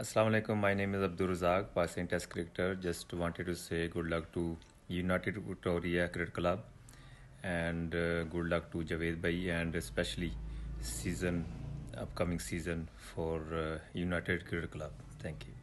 Assalamualaikum. alaikum. My name is Abdul Razak, passing test cricketer. Just wanted to say good luck to United Victoria Cricket Club and uh, good luck to Javed Bhai and especially season upcoming season for uh, United Cricket Club. Thank you.